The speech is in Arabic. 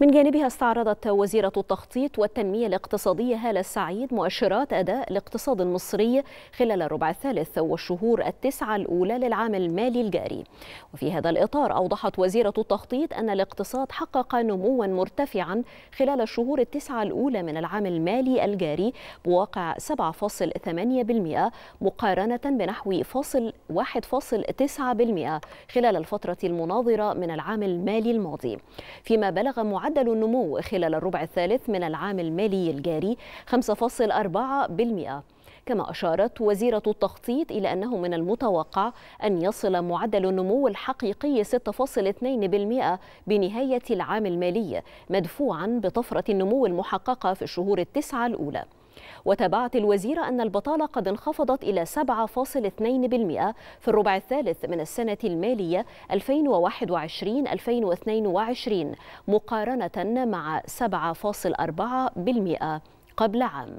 من جانبها استعرضت وزيرة التخطيط والتنمية الاقتصادية هالة السعيد مؤشرات أداء الاقتصاد المصري خلال الربع الثالث والشهور التسعة الأولى للعام المالي الجاري وفي هذا الإطار أوضحت وزيرة التخطيط أن الاقتصاد حقق نموا مرتفعا خلال الشهور التسعة الأولى من العام المالي الجاري بواقع 7.8% مقارنة بنحو فاصل 1.9% خلال الفترة المناظرة من العام المالي الماضي فيما بلغ معدل النمو خلال الربع الثالث من العام المالي الجاري 5.4% كما أشارت وزيرة التخطيط إلى أنه من المتوقع أن يصل معدل النمو الحقيقي 6.2% بنهاية العام المالي مدفوعا بطفرة النمو المحققة في الشهور التسعة الأولى وتابعت الوزيرة أن البطالة قد انخفضت إلى 7.2% في الربع الثالث من السنة المالية 2021-2022 مقارنة مع 7.4% قبل عام